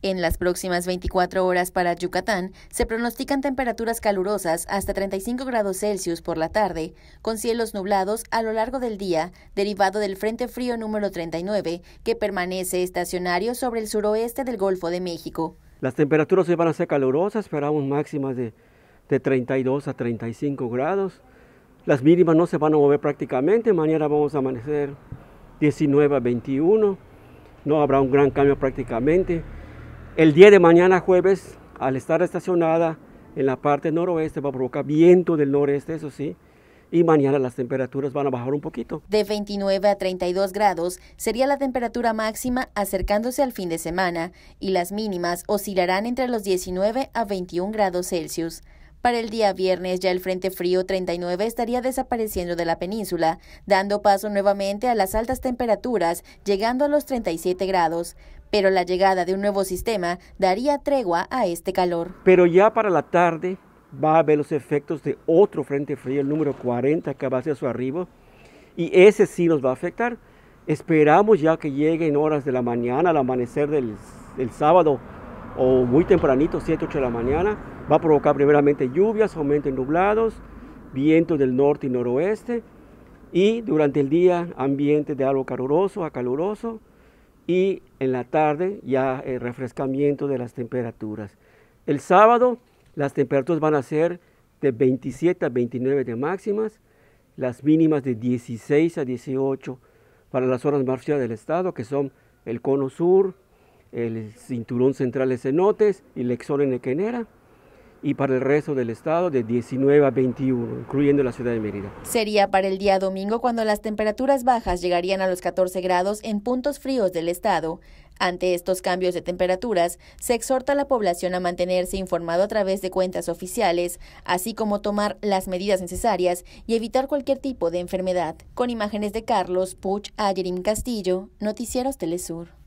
En las próximas 24 horas para Yucatán se pronostican temperaturas calurosas hasta 35 grados Celsius por la tarde, con cielos nublados a lo largo del día, derivado del Frente Frío número 39, que permanece estacionario sobre el suroeste del Golfo de México. Las temperaturas se van a ser calurosas, esperamos máximas de, de 32 a 35 grados. Las mínimas no se van a mover prácticamente, mañana vamos a amanecer 19 a 21, no habrá un gran cambio prácticamente. El día de mañana jueves, al estar estacionada en la parte noroeste, va a provocar viento del noreste, eso sí, y mañana las temperaturas van a bajar un poquito. De 29 a 32 grados sería la temperatura máxima acercándose al fin de semana y las mínimas oscilarán entre los 19 a 21 grados Celsius. Para el día viernes ya el Frente Frío 39 estaría desapareciendo de la península, dando paso nuevamente a las altas temperaturas, llegando a los 37 grados pero la llegada de un nuevo sistema daría tregua a este calor. Pero ya para la tarde va a haber los efectos de otro frente frío, el número 40, que va hacia su arribo, y ese sí nos va a afectar. Esperamos ya que llegue en horas de la mañana, al amanecer del, sábado, o muy tempranito, 7, 8 de la mañana, va a provocar primeramente lluvias, aumento en nublados, vientos del norte y noroeste, y durante el día ambiente de algo caluroso a caluroso, y en la tarde ya el eh, refrescamiento de las temperaturas. El sábado las temperaturas van a ser de 27 a 29 de máximas, las mínimas de 16 a 18 para las zonas más frías del estado, que son el cono sur, el cinturón central de cenotes y el en y para el resto del estado de 19 a 21, incluyendo la ciudad de Mérida. Sería para el día domingo cuando las temperaturas bajas llegarían a los 14 grados en puntos fríos del estado. Ante estos cambios de temperaturas, se exhorta a la población a mantenerse informado a través de cuentas oficiales, así como tomar las medidas necesarias y evitar cualquier tipo de enfermedad. Con imágenes de Carlos Puch, Ayerim Castillo, Noticieros Telesur.